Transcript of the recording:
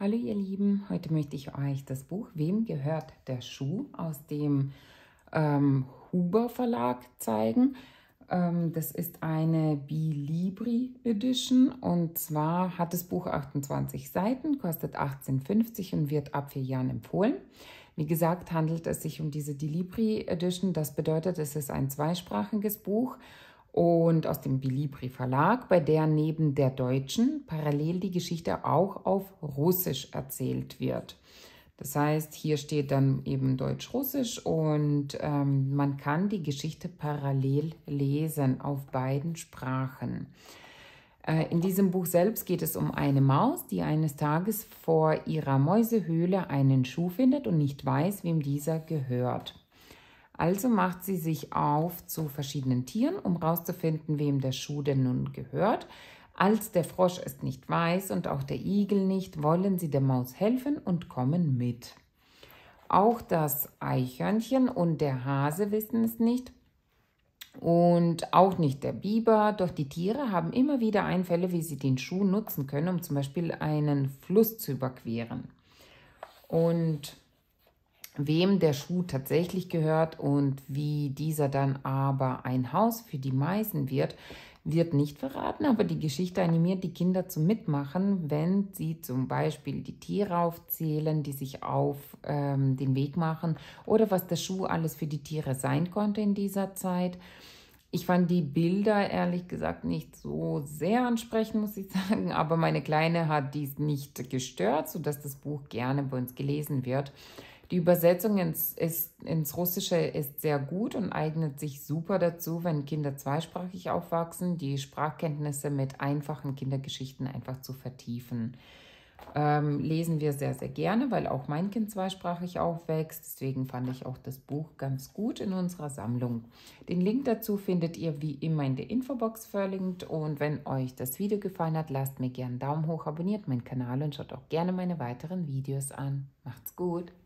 Hallo ihr Lieben, heute möchte ich euch das Buch Wem gehört der Schuh aus dem ähm, Huber Verlag zeigen. Ähm, das ist eine Bilibri Edition und zwar hat das Buch 28 Seiten, kostet 18,50 und wird ab vier Jahren empfohlen. Wie gesagt, handelt es sich um diese Dilibri Edition. Das bedeutet, es ist ein zweisprachiges Buch und aus dem Bilibri Verlag, bei der neben der deutschen parallel die Geschichte auch auf Russisch erzählt wird. Das heißt, hier steht dann eben Deutsch-Russisch und ähm, man kann die Geschichte parallel lesen auf beiden Sprachen. Äh, in diesem Buch selbst geht es um eine Maus, die eines Tages vor ihrer Mäusehöhle einen Schuh findet und nicht weiß, wem dieser gehört. Also macht sie sich auf zu verschiedenen Tieren, um herauszufinden, wem der Schuh denn nun gehört. Als der Frosch es nicht weiß und auch der Igel nicht, wollen sie der Maus helfen und kommen mit. Auch das Eichhörnchen und der Hase wissen es nicht und auch nicht der Biber. Doch die Tiere haben immer wieder Einfälle, wie sie den Schuh nutzen können, um zum Beispiel einen Fluss zu überqueren. Und wem der Schuh tatsächlich gehört und wie dieser dann aber ein Haus für die Meisen wird, wird nicht verraten, aber die Geschichte animiert die Kinder zum Mitmachen, wenn sie zum Beispiel die Tiere aufzählen, die sich auf ähm, den Weg machen oder was der Schuh alles für die Tiere sein konnte in dieser Zeit. Ich fand die Bilder ehrlich gesagt nicht so sehr ansprechend, muss ich sagen, aber meine Kleine hat dies nicht gestört, sodass das Buch gerne bei uns gelesen wird. Die Übersetzung ins, ist, ins Russische ist sehr gut und eignet sich super dazu, wenn Kinder zweisprachig aufwachsen, die Sprachkenntnisse mit einfachen Kindergeschichten einfach zu vertiefen. Ähm, lesen wir sehr, sehr gerne, weil auch mein Kind zweisprachig aufwächst. Deswegen fand ich auch das Buch ganz gut in unserer Sammlung. Den Link dazu findet ihr wie immer in der Infobox verlinkt. Und wenn euch das Video gefallen hat, lasst mir gerne einen Daumen hoch, abonniert meinen Kanal und schaut auch gerne meine weiteren Videos an. Macht's gut!